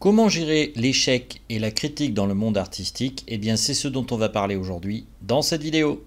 Comment gérer l'échec et la critique dans le monde artistique Eh bien, c'est ce dont on va parler aujourd'hui dans cette vidéo.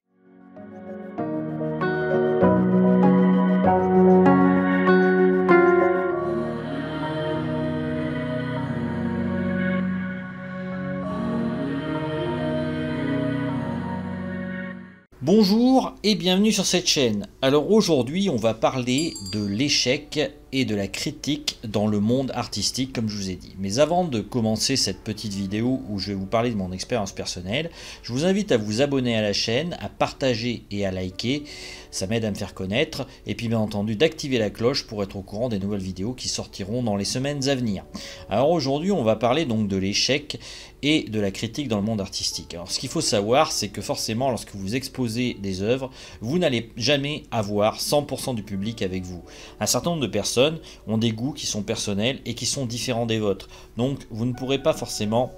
Bonjour et bienvenue sur cette chaîne. Alors aujourd'hui on va parler de l'échec et de la critique dans le monde artistique comme je vous ai dit. Mais avant de commencer cette petite vidéo où je vais vous parler de mon expérience personnelle, je vous invite à vous abonner à la chaîne, à partager et à liker, ça m'aide à me faire connaître, et puis bien entendu d'activer la cloche pour être au courant des nouvelles vidéos qui sortiront dans les semaines à venir. Alors aujourd'hui on va parler donc de l'échec et de la critique dans le monde artistique. Alors ce qu'il faut savoir c'est que forcément lorsque vous exposez des œuvres, vous n'allez jamais avoir 100% du public avec vous. Un certain nombre de personnes ont des goûts qui sont personnels et qui sont différents des vôtres. Donc vous ne pourrez pas forcément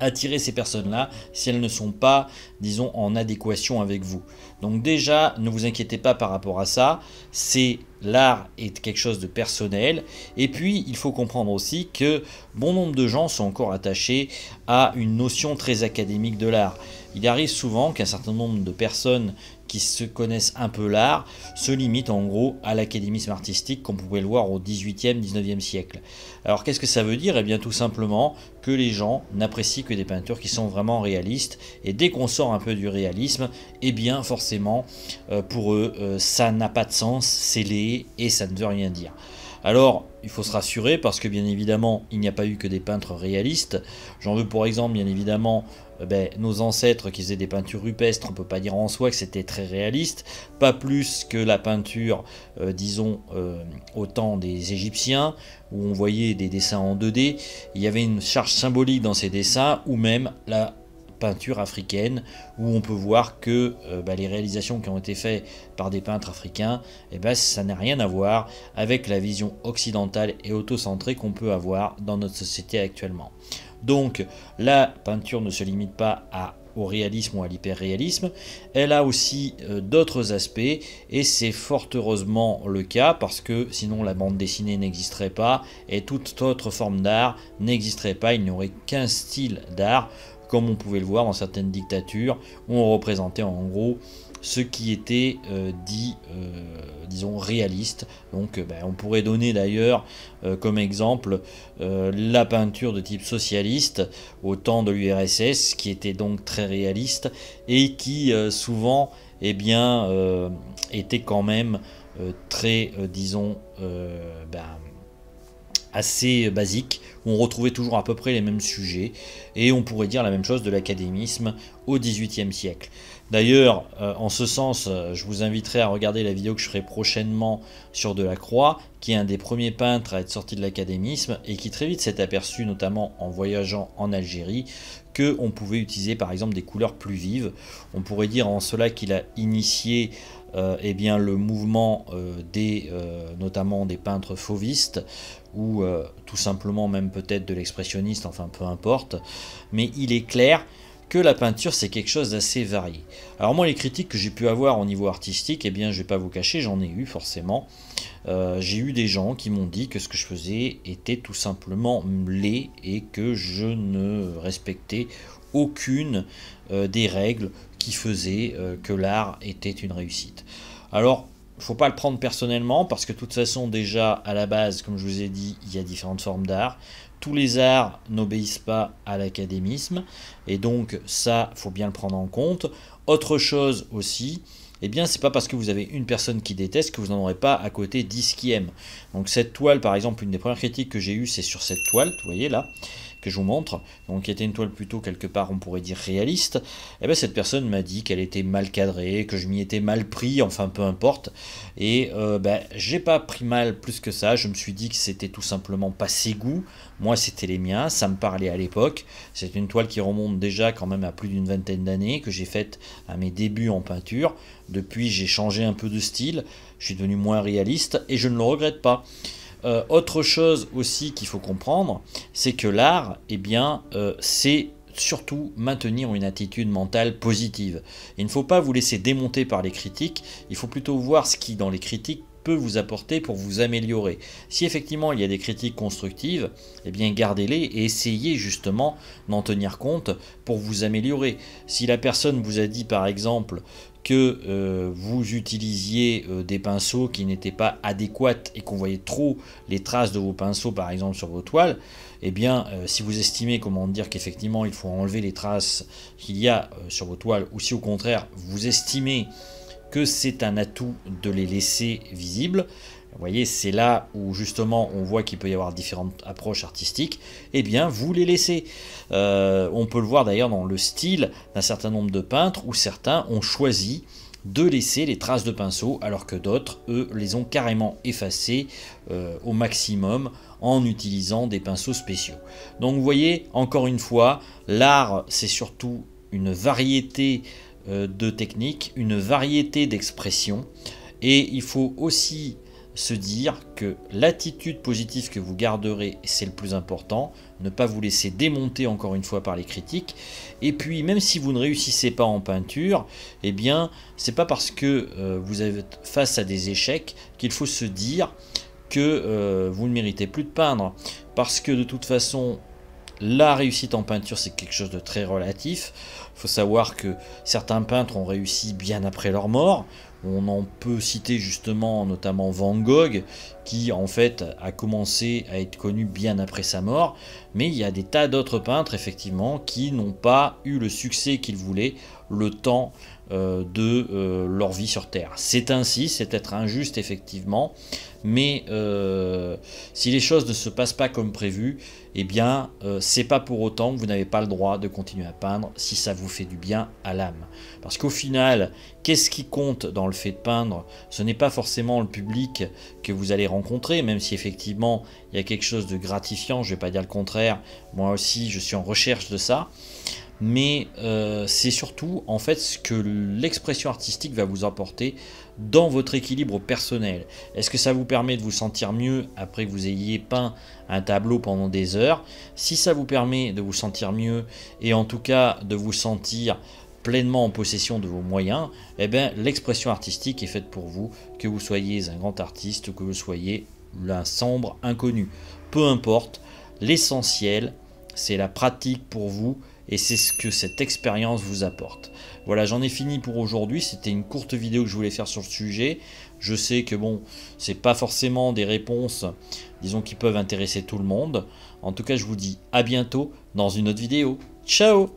attirer ces personnes-là si elles ne sont pas, disons, en adéquation avec vous. Donc déjà, ne vous inquiétez pas par rapport à ça. C'est l'art est quelque chose de personnel. Et puis, il faut comprendre aussi que bon nombre de gens sont encore attachés à une notion très académique de l'art il arrive souvent qu'un certain nombre de personnes qui se connaissent un peu l'art se limitent en gros à l'académisme artistique qu'on pouvait le voir au 18e, 19e siècle. Alors qu'est-ce que ça veut dire Eh bien tout simplement que les gens n'apprécient que des peintures qui sont vraiment réalistes et dès qu'on sort un peu du réalisme, eh bien forcément euh, pour eux euh, ça n'a pas de sens, c'est laid et ça ne veut rien dire. Alors, il faut se rassurer parce que bien évidemment, il n'y a pas eu que des peintres réalistes. J'en veux pour exemple, bien évidemment, euh, ben, nos ancêtres qui faisaient des peintures rupestres, on ne peut pas dire en soi que c'était très réaliste, pas plus que la peinture, euh, disons, euh, au temps des Égyptiens, où on voyait des dessins en 2D. Il y avait une charge symbolique dans ces dessins, ou même la peinture africaine, où on peut voir que euh, bah, les réalisations qui ont été faites par des peintres africains, et eh ben, ça n'a rien à voir avec la vision occidentale et autocentrée qu'on peut avoir dans notre société actuellement. Donc la peinture ne se limite pas au réalisme ou à l'hyperréalisme, elle a aussi euh, d'autres aspects et c'est fort heureusement le cas parce que sinon la bande dessinée n'existerait pas et toute autre forme d'art n'existerait pas, il n'y aurait qu'un style d'art comme on pouvait le voir dans certaines dictatures, on représentait en gros ce qui était euh, dit, euh, disons, réaliste. Donc euh, ben, on pourrait donner d'ailleurs comme exemple la peinture de type socialiste au temps de l'URSS, qui était donc très réaliste et qui souvent eh bien, était quand même très, disons, ben, assez basique on retrouvait toujours à peu près les mêmes sujets, et on pourrait dire la même chose de l'académisme au XVIIIe siècle. D'ailleurs, euh, en ce sens, euh, je vous inviterai à regarder la vidéo que je ferai prochainement sur Delacroix, qui est un des premiers peintres à être sorti de l'académisme et qui très vite s'est aperçu, notamment en voyageant en Algérie, que on pouvait utiliser par exemple des couleurs plus vives. On pourrait dire en cela qu'il a initié euh, eh bien, le mouvement des, notamment des peintres fauvistes, ou tout simplement même peut-être de l'expressionniste, enfin peu importe. Mais il est clair que la peinture c'est quelque chose d'assez varié. Alors moi les critiques que j'ai pu avoir au niveau artistique, eh bien je vais pas vous cacher, j'en ai eu forcément. Euh, j'ai eu des gens qui m'ont dit que ce que je faisais était tout simplement laid et que je ne respectais aucune euh, des règles qui faisaient euh, que l'art était une réussite. Alors faut pas le prendre personnellement parce que de toute façon déjà à la base comme je vous ai dit il y a différentes formes d'art tous les arts n'obéissent pas à l'académisme, et donc ça, faut bien le prendre en compte. Autre chose aussi, et eh bien, c'est pas parce que vous avez une personne qui déteste que vous n'en aurez pas à côté 10 qui aiment. Donc cette toile, par exemple, une des premières critiques que j'ai eues, c'est sur cette toile, vous voyez là je vous montre, donc qui était une toile plutôt quelque part, on pourrait dire réaliste, et eh bien cette personne m'a dit qu'elle était mal cadrée, que je m'y étais mal pris, enfin peu importe, et euh, ben, j'ai pas pris mal plus que ça, je me suis dit que c'était tout simplement pas ses goûts, moi c'était les miens, ça me parlait à l'époque, c'est une toile qui remonte déjà quand même à plus d'une vingtaine d'années, que j'ai faite à mes débuts en peinture, depuis j'ai changé un peu de style, je suis devenu moins réaliste, et je ne le regrette pas. Euh, autre chose aussi qu'il faut comprendre, c'est que l'art, eh bien, euh, c'est surtout maintenir une attitude mentale positive. Il ne faut pas vous laisser démonter par les critiques, il faut plutôt voir ce qui dans les critiques vous apporter pour vous améliorer. Si effectivement il y a des critiques constructives, eh bien gardez-les et essayez justement d'en tenir compte pour vous améliorer. Si la personne vous a dit par exemple que euh, vous utilisiez euh, des pinceaux qui n'étaient pas adéquates et qu'on voyait trop les traces de vos pinceaux par exemple sur vos toiles, eh bien euh, si vous estimez comment dire qu'effectivement il faut enlever les traces qu'il y a sur vos toiles ou si au contraire vous estimez que c'est un atout de les laisser visibles. Vous voyez, c'est là où justement on voit qu'il peut y avoir différentes approches artistiques. Eh bien, vous les laissez. Euh, on peut le voir d'ailleurs dans le style d'un certain nombre de peintres où certains ont choisi de laisser les traces de pinceaux, alors que d'autres, eux, les ont carrément effacées euh, au maximum en utilisant des pinceaux spéciaux. Donc vous voyez, encore une fois, l'art, c'est surtout une variété euh, de techniques, une variété d'expressions. Et il faut aussi se dire que l'attitude positive que vous garderez, c'est le plus important, ne pas vous laisser démonter encore une fois par les critiques. Et puis même si vous ne réussissez pas en peinture, eh bien c'est pas parce que euh, vous êtes face à des échecs qu'il faut se dire que euh, vous ne méritez plus de peindre. Parce que de toute façon, la réussite en peinture, c'est quelque chose de très relatif. Il faut savoir que certains peintres ont réussi bien après leur mort. On en peut citer justement notamment Van Gogh, qui en fait a commencé à être connu bien après sa mort. Mais il y a des tas d'autres peintres, effectivement, qui n'ont pas eu le succès qu'ils voulaient le temps euh, de euh, leur vie sur Terre. C'est ainsi, c'est être injuste, effectivement, mais euh, si les choses ne se passent pas comme prévu, eh bien, c'est pas pour autant que vous n'avez pas le droit de continuer à peindre si ça vous fait du bien à l'âme. Parce qu'au final, qu'est-ce qui compte dans le fait de peindre Ce n'est pas forcément le public que vous allez rencontrer, même si effectivement il y a quelque chose de gratifiant, je ne vais pas dire le contraire moi aussi, je suis en recherche de ça. Mais euh, c'est surtout en fait ce que l'expression artistique va vous apporter dans votre équilibre personnel. Est-ce que ça vous permet de vous sentir mieux après que vous ayez peint un tableau pendant des heures Si ça vous permet de vous sentir mieux et en tout cas de vous sentir pleinement en possession de vos moyens, eh bien l'expression artistique est faite pour vous, que vous soyez un grand artiste que vous soyez un sombre inconnu. Peu importe, L'essentiel, c'est la pratique pour vous et c'est ce que cette expérience vous apporte. Voilà, j'en ai fini pour aujourd'hui. C'était une courte vidéo que je voulais faire sur le sujet. Je sais que bon, c'est pas forcément des réponses, disons, qui peuvent intéresser tout le monde. En tout cas, je vous dis à bientôt dans une autre vidéo. Ciao